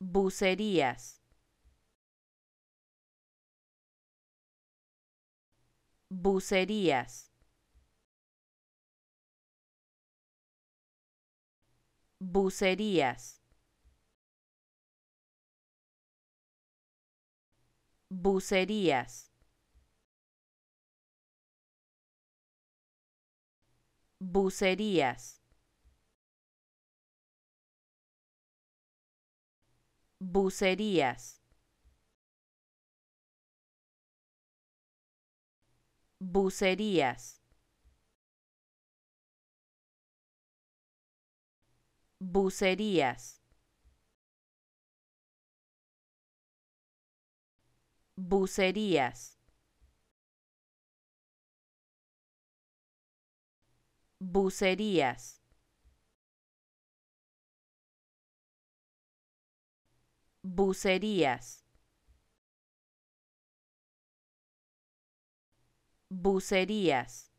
Bucerías. Bucerías. Bucerías. Bucerías. Bucerías. Bucerías. Bucerías. Bucerías. Bucerías. Bucerías. Bucerías. Bucerías.